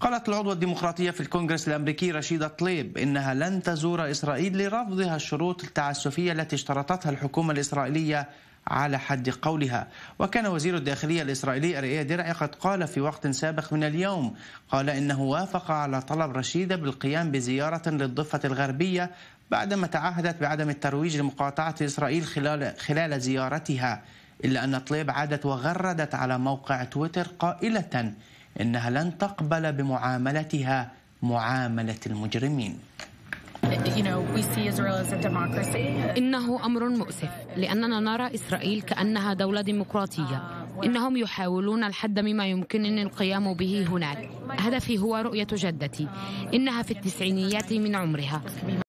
قالت العضوة الديمقراطية في الكونغرس الأمريكي رشيدة طليب إنها لن تزور إسرائيل لرفضها الشروط التعسفية التي اشترطتها الحكومة الإسرائيلية على حد قولها وكان وزير الداخلية الإسرائيلي أرئية درع قد قال في وقت سابق من اليوم قال إنه وافق على طلب رشيدة بالقيام بزيارة للضفة الغربية بعدما تعهدت بعدم الترويج لمقاطعة إسرائيل خلال, خلال زيارتها إلا أن طليب عادت وغردت على موقع تويتر قائلة انها لن تقبل بمعاملتها معامله المجرمين إنه أمر مؤسف لأننا نرى إسرائيل كأنها دولة ديمقراطية إنهم يحاولون الحد مما يمكنني القيام به هناك هدفي هو رؤية جدتي إنها في التسعينيات من عمرها